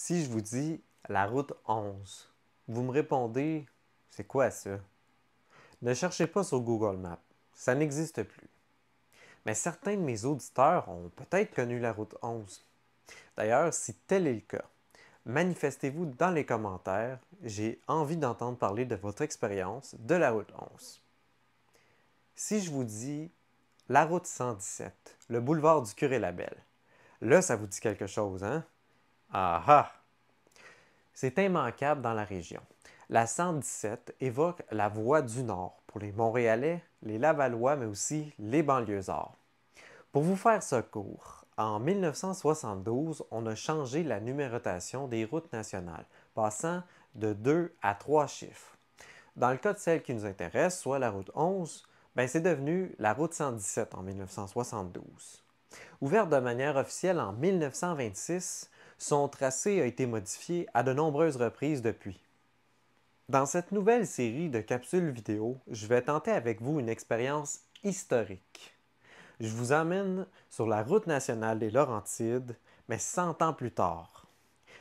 Si je vous dis la route 11, vous me répondez c'est quoi ça Ne cherchez pas sur Google Maps, ça n'existe plus. Mais certains de mes auditeurs ont peut-être connu la route 11. D'ailleurs, si tel est le cas, manifestez-vous dans les commentaires, j'ai envie d'entendre parler de votre expérience de la route 11. Si je vous dis la route 117, le boulevard du curé Labelle », là ça vous dit quelque chose, hein ah ah! C'est immanquable dans la région. La 117 évoque la voie du Nord pour les Montréalais, les Lavallois, mais aussi les banlieusards. Pour vous faire ce cours, en 1972, on a changé la numérotation des routes nationales, passant de 2 à 3 chiffres. Dans le cas de celle qui nous intéresse, soit la route 11, ben, c'est devenu la route 117 en 1972. Ouverte de manière officielle en 1926, son tracé a été modifié à de nombreuses reprises depuis. Dans cette nouvelle série de capsules vidéo, je vais tenter avec vous une expérience historique. Je vous emmène sur la route nationale des Laurentides, mais 100 ans plus tard.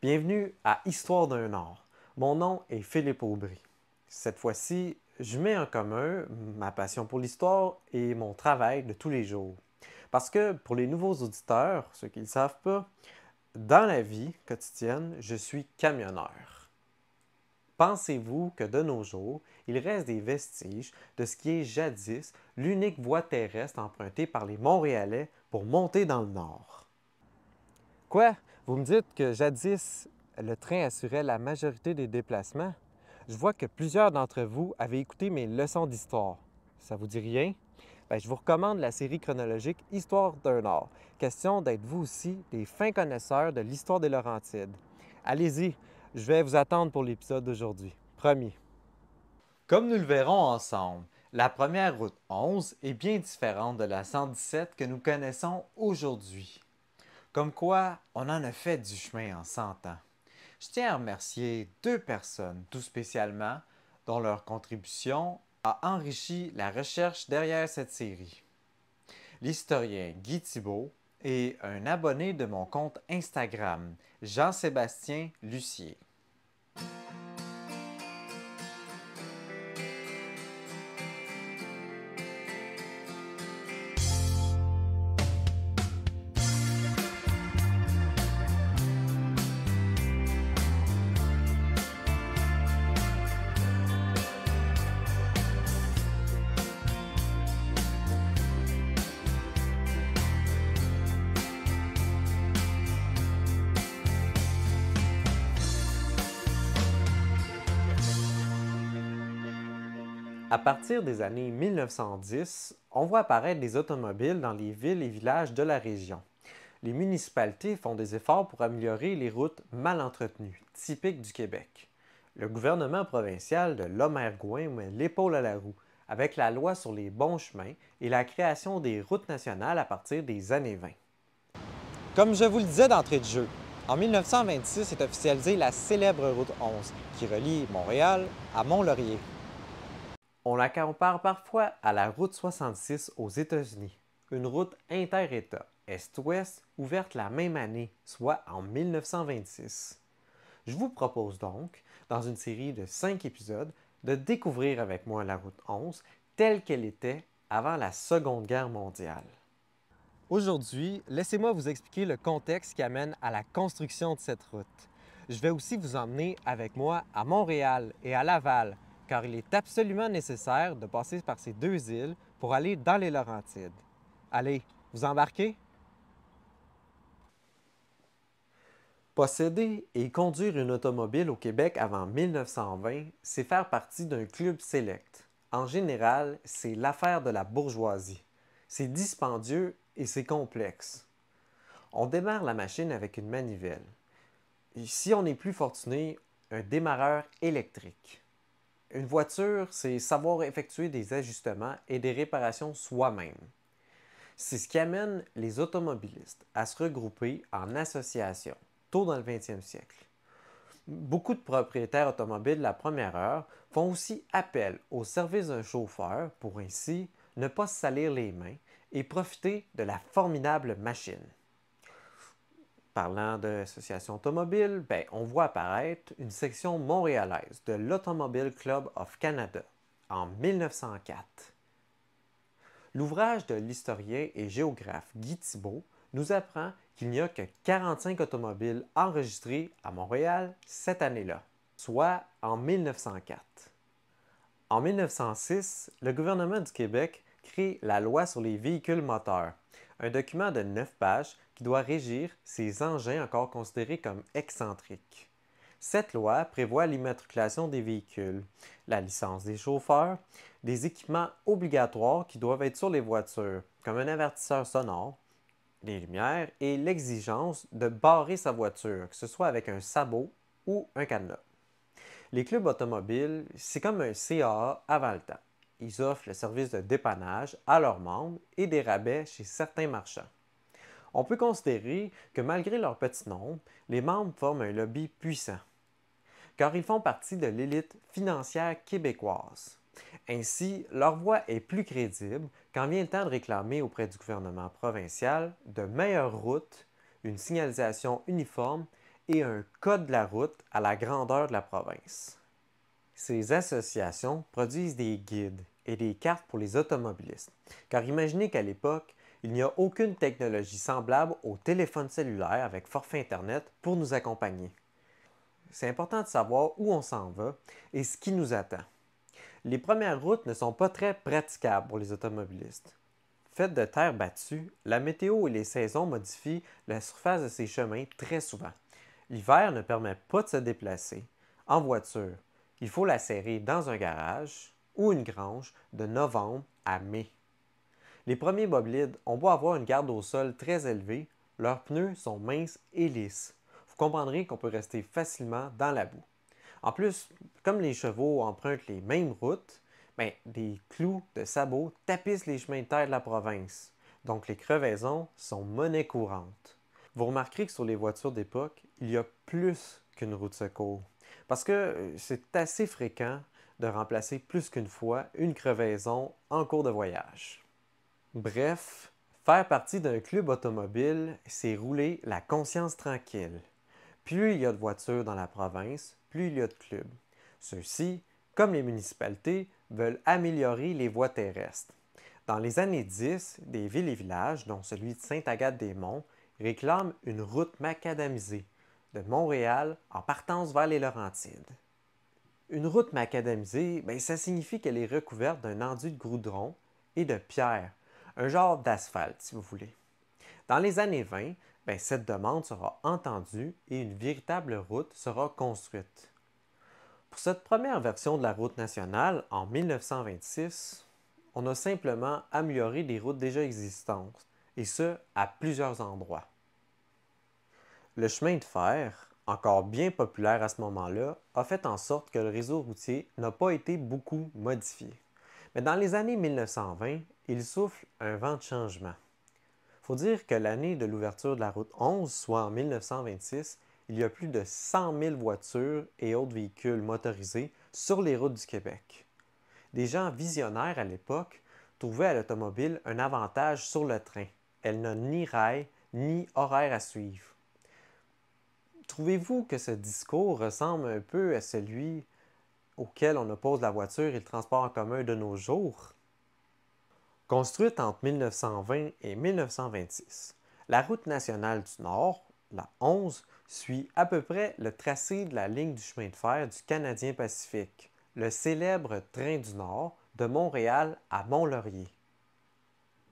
Bienvenue à Histoire d'un Nord. Mon nom est Philippe Aubry. Cette fois-ci, je mets en commun ma passion pour l'histoire et mon travail de tous les jours. Parce que pour les nouveaux auditeurs, ceux qui ne savent pas, dans la vie quotidienne, je suis camionneur. Pensez-vous que de nos jours, il reste des vestiges de ce qui est jadis l'unique voie terrestre empruntée par les Montréalais pour monter dans le nord? Quoi? Vous me dites que jadis, le train assurait la majorité des déplacements? Je vois que plusieurs d'entre vous avaient écouté mes leçons d'histoire. Ça vous dit rien? Ben, je vous recommande la série chronologique Histoire d'un Nord. Question d'être vous aussi des fins connaisseurs de l'histoire des Laurentides. Allez-y, je vais vous attendre pour l'épisode d'aujourd'hui. Premier. Comme nous le verrons ensemble, la première route 11 est bien différente de la 117 que nous connaissons aujourd'hui. Comme quoi, on en a fait du chemin en 100 ans. Je tiens à remercier deux personnes tout spécialement dont leur contribution a enrichi la recherche derrière cette série. L'historien Guy Thibault est un abonné de mon compte Instagram, Jean-Sébastien Lucier. À partir des années 1910, on voit apparaître des automobiles dans les villes et villages de la région. Les municipalités font des efforts pour améliorer les routes mal entretenues, typiques du Québec. Le gouvernement provincial de Lomère-Gouin met l'épaule à la roue avec la loi sur les bons chemins et la création des routes nationales à partir des années 20. Comme je vous le disais d'entrée de jeu, en 1926 est officialisée la célèbre route 11 qui relie Montréal à Mont-Laurier. On la compare parfois à la route 66 aux États-Unis, une route inter-État, est-ouest, ouverte la même année, soit en 1926. Je vous propose donc, dans une série de cinq épisodes, de découvrir avec moi la route 11 telle qu'elle était avant la Seconde Guerre mondiale. Aujourd'hui, laissez-moi vous expliquer le contexte qui amène à la construction de cette route. Je vais aussi vous emmener avec moi à Montréal et à Laval, car il est absolument nécessaire de passer par ces deux îles pour aller dans les Laurentides. Allez, vous embarquez? Posséder et conduire une automobile au Québec avant 1920, c'est faire partie d'un club sélect. En général, c'est l'affaire de la bourgeoisie. C'est dispendieux et c'est complexe. On démarre la machine avec une manivelle. Et si on est plus fortuné, un démarreur électrique une voiture, c'est savoir effectuer des ajustements et des réparations soi-même. C'est ce qui amène les automobilistes à se regrouper en associations, tôt dans le 20e siècle. Beaucoup de propriétaires automobiles de la première heure font aussi appel au service d'un chauffeur pour ainsi ne pas salir les mains et profiter de la formidable machine parlant d'associations automobiles, ben, on voit apparaître une section montréalaise de l'Automobile Club of Canada en 1904. L'ouvrage de l'historien et géographe Guy Thibault nous apprend qu'il n'y a que 45 automobiles enregistrées à Montréal cette année-là, soit en 1904. En 1906, le gouvernement du Québec crée la loi sur les véhicules moteurs, un document de 9 pages qui doit régir ces engins encore considérés comme excentriques. Cette loi prévoit l'immatriculation des véhicules, la licence des chauffeurs, des équipements obligatoires qui doivent être sur les voitures, comme un avertisseur sonore, les lumières et l'exigence de barrer sa voiture, que ce soit avec un sabot ou un cadenas. Les clubs automobiles, c'est comme un CAA avant le temps ils offrent le service de dépannage à leurs membres et des rabais chez certains marchands. On peut considérer que malgré leur petit nombre, les membres forment un lobby puissant, car ils font partie de l'élite financière québécoise. Ainsi, leur voix est plus crédible quand vient le temps de réclamer auprès du gouvernement provincial de meilleures routes, une signalisation uniforme et un code de la route à la grandeur de la province ces associations produisent des guides et des cartes pour les automobilistes. Car imaginez qu'à l'époque, il n'y a aucune technologie semblable au téléphone cellulaire avec forfait Internet pour nous accompagner. C'est important de savoir où on s'en va et ce qui nous attend. Les premières routes ne sont pas très praticables pour les automobilistes. Faites de terre battue, la météo et les saisons modifient la surface de ces chemins très souvent. L'hiver ne permet pas de se déplacer en voiture, il faut la serrer dans un garage ou une grange de novembre à mai. Les premiers boblides ont beau avoir une garde au sol très élevée, leurs pneus sont minces et lisses. Vous comprendrez qu'on peut rester facilement dans la boue. En plus, comme les chevaux empruntent les mêmes routes, ben, des clous de sabots tapissent les chemins de terre de la province. Donc les crevaisons sont monnaie courante. Vous remarquerez que sur les voitures d'époque, il y a plus qu'une route secours. Parce que euh, c'est assez fréquent de remplacer plus qu'une fois une crevaison en cours de voyage. Bref, faire partie d'un club automobile, c'est rouler la conscience tranquille. Plus il y a de voitures dans la province, plus il y a de clubs. Ceux-ci, comme les municipalités, veulent améliorer les voies terrestres. Dans les années 10, des villes et villages, dont celui de Sainte-Agathe-des-Monts, réclament une route macadamisée de Montréal en partance vers les Laurentides. Une route macadamisée, ben, ça signifie qu'elle est recouverte d'un enduit de goudron et de pierre, un genre d'asphalte si vous voulez. Dans les années 20, ben, cette demande sera entendue et une véritable route sera construite. Pour cette première version de la route nationale, en 1926, on a simplement amélioré des routes déjà existantes, et ce, à plusieurs endroits. Le chemin de fer, encore bien populaire à ce moment-là, a fait en sorte que le réseau routier n'a pas été beaucoup modifié. Mais dans les années 1920, il souffle un vent de changement. Faut dire que l'année de l'ouverture de la route 11, soit en 1926, il y a plus de 100 000 voitures et autres véhicules motorisés sur les routes du Québec. Des gens visionnaires à l'époque trouvaient à l'automobile un avantage sur le train. Elle n'a ni rail ni horaire à suivre. Trouvez-vous que ce discours ressemble un peu à celui auquel on oppose la voiture et le transport en commun de nos jours? Construite entre 1920 et 1926, la route nationale du Nord, la 11, suit à peu près le tracé de la ligne du chemin de fer du Canadien Pacifique, le célèbre Train du Nord de Montréal à Mont-Laurier.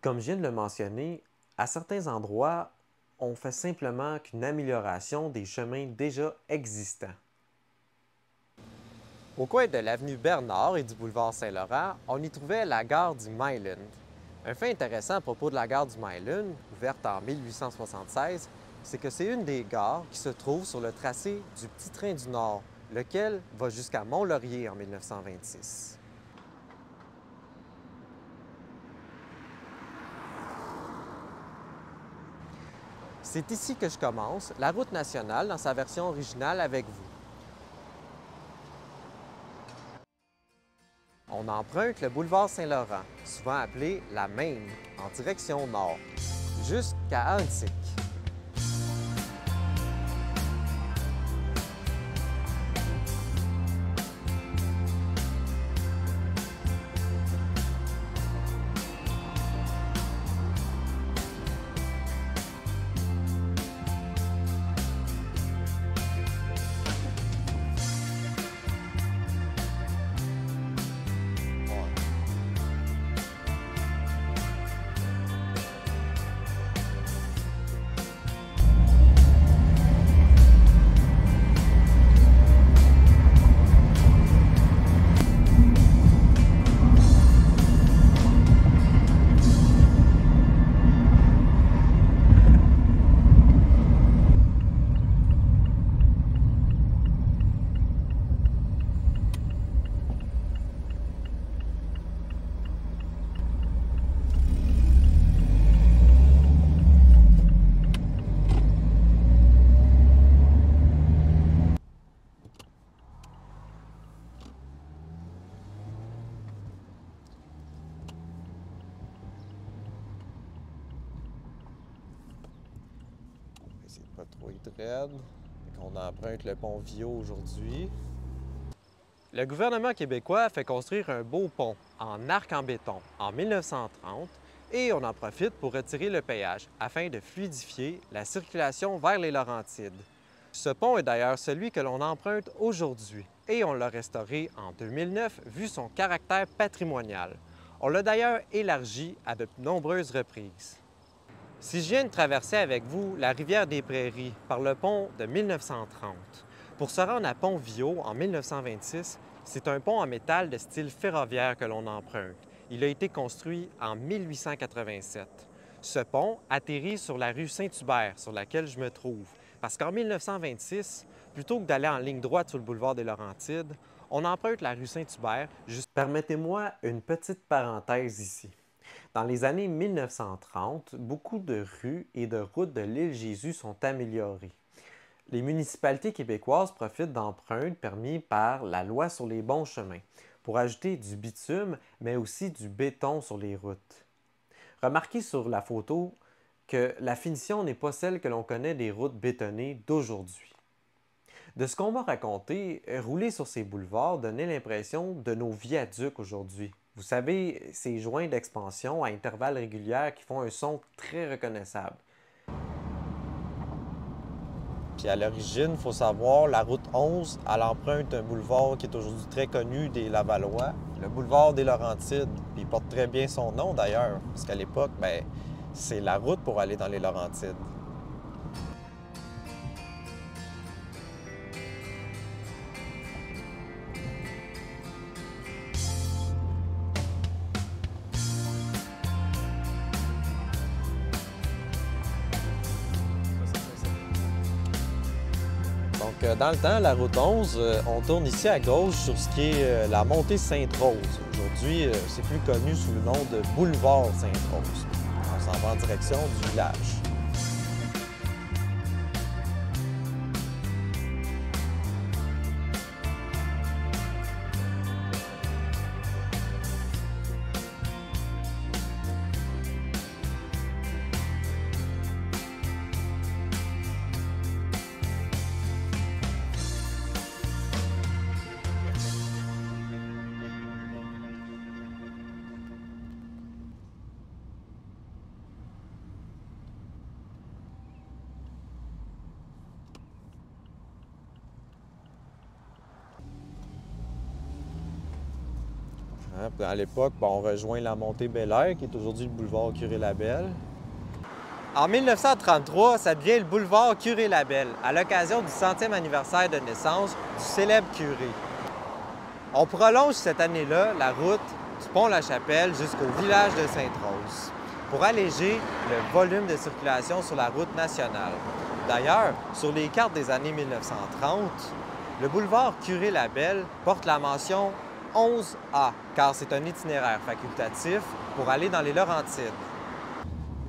Comme je viens de le mentionner, à certains endroits, on fait simplement qu'une amélioration des chemins déjà existants. Au coin de l'avenue Bernard et du boulevard Saint-Laurent, on y trouvait la gare du Milan. Un fait intéressant à propos de la gare du Milan, ouverte en 1876, c'est que c'est une des gares qui se trouve sur le tracé du Petit Train du Nord, lequel va jusqu'à Mont-Laurier en 1926. C'est ici que je commence, la route nationale dans sa version originale avec vous. On emprunte le boulevard Saint-Laurent, souvent appelé la Maine, en direction nord, jusqu'à Antique. Qu'on emprunte le pont aujourd'hui. Le gouvernement québécois a fait construire un beau pont en arc en béton en 1930 et on en profite pour retirer le péage afin de fluidifier la circulation vers les Laurentides. Ce pont est d'ailleurs celui que l'on emprunte aujourd'hui et on l'a restauré en 2009 vu son caractère patrimonial. On l'a d'ailleurs élargi à de nombreuses reprises. Si je viens de traverser avec vous la rivière des Prairies par le pont de 1930 pour se rendre à Pont-Viau en 1926, c'est un pont en métal de style ferroviaire que l'on emprunte. Il a été construit en 1887. Ce pont atterrit sur la rue Saint-Hubert, sur laquelle je me trouve, parce qu'en 1926, plutôt que d'aller en ligne droite sur le boulevard des Laurentides, on emprunte la rue Saint-Hubert. Juste... Permettez-moi une petite parenthèse ici. Dans les années 1930, beaucoup de rues et de routes de l'île Jésus sont améliorées. Les municipalités québécoises profitent d'empreintes permises par la loi sur les bons chemins pour ajouter du bitume, mais aussi du béton sur les routes. Remarquez sur la photo que la finition n'est pas celle que l'on connaît des routes bétonnées d'aujourd'hui. De ce qu'on m'a raconté, rouler sur ces boulevards donnait l'impression de nos viaducs aujourd'hui. Vous savez, ces joints d'expansion à intervalles réguliers qui font un son très reconnaissable. Puis à l'origine, il faut savoir, la route 11, à l'empreinte d'un boulevard qui est aujourd'hui très connu des Lavallois, le boulevard des Laurentides. Puis il porte très bien son nom d'ailleurs, parce qu'à l'époque, ben, c'est la route pour aller dans les Laurentides. dans le temps, la route 11, euh, on tourne ici à gauche sur ce qui est euh, la montée Sainte-Rose. Aujourd'hui, euh, c'est plus connu sous le nom de boulevard Sainte-Rose. On s'en va en direction du village. Hein, à l'époque, ben, on rejoint la montée Bel-Air, qui est aujourd'hui le boulevard Curé-Labelle. En 1933, ça devient le boulevard Curé-Labelle, à l'occasion du centième anniversaire de naissance du célèbre curé. On prolonge cette année-là la route du pont La Chapelle jusqu'au village de Sainte-Rose pour alléger le volume de circulation sur la route nationale. D'ailleurs, sur les cartes des années 1930, le boulevard Curé-Labelle porte la mention 11A, car c'est un itinéraire facultatif pour aller dans les Laurentides.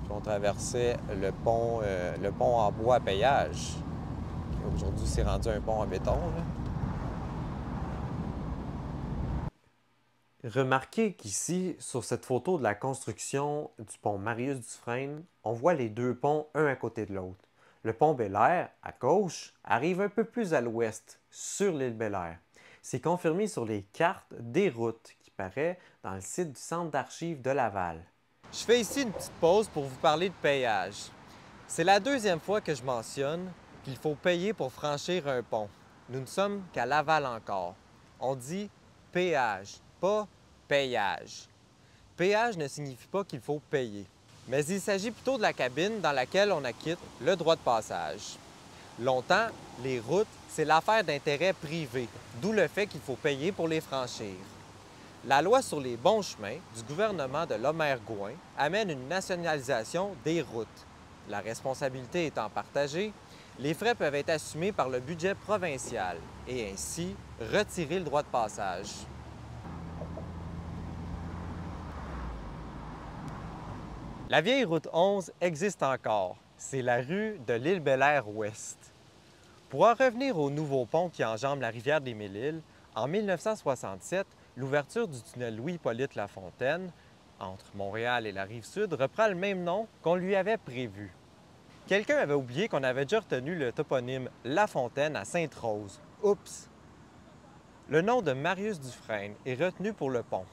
On traversait le pont, euh, le pont en bois à payage. Aujourd'hui, c'est rendu un pont en béton. Remarquez qu'ici, sur cette photo de la construction du pont Marius Dufresne, on voit les deux ponts un à côté de l'autre. Le pont Bel Air, à gauche, arrive un peu plus à l'ouest, sur l'île Bel Air. C'est confirmé sur les cartes des routes qui paraît dans le site du Centre d'archives de Laval. Je fais ici une petite pause pour vous parler de payage. C'est la deuxième fois que je mentionne qu'il faut payer pour franchir un pont. Nous ne sommes qu'à Laval encore. On dit péage, pas payage. Péage ne signifie pas qu'il faut payer, mais il s'agit plutôt de la cabine dans laquelle on acquitte le droit de passage. Longtemps, les routes c'est l'affaire d'intérêt privé, d'où le fait qu'il faut payer pour les franchir. La loi sur les bons chemins du gouvernement de Lomer Gouin amène une nationalisation des routes. La responsabilité étant partagée, les frais peuvent être assumés par le budget provincial et ainsi retirer le droit de passage. La vieille route 11 existe encore. C'est la rue de l'île Bel Air Ouest. Pour en revenir au nouveau pont qui enjambe la rivière des mille en 1967, l'ouverture du tunnel louis La Lafontaine entre Montréal et la rive sud reprend le même nom qu'on lui avait prévu. Quelqu'un avait oublié qu'on avait déjà retenu le toponyme La Fontaine à Sainte-Rose. Oups! Le nom de Marius Dufresne est retenu pour le pont.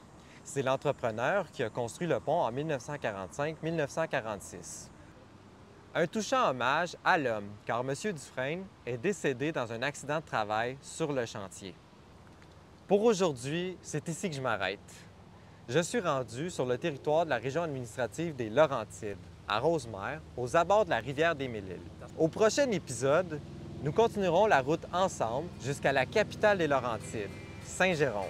C'est l'entrepreneur qui a construit le pont en 1945-1946 un touchant hommage à l'homme, car M. Dufresne est décédé dans un accident de travail sur le chantier. Pour aujourd'hui, c'est ici que je m'arrête. Je suis rendu sur le territoire de la région administrative des Laurentides, à Rosemère, aux abords de la rivière des mille Au prochain épisode, nous continuerons la route ensemble jusqu'à la capitale des Laurentides, Saint-Jérôme.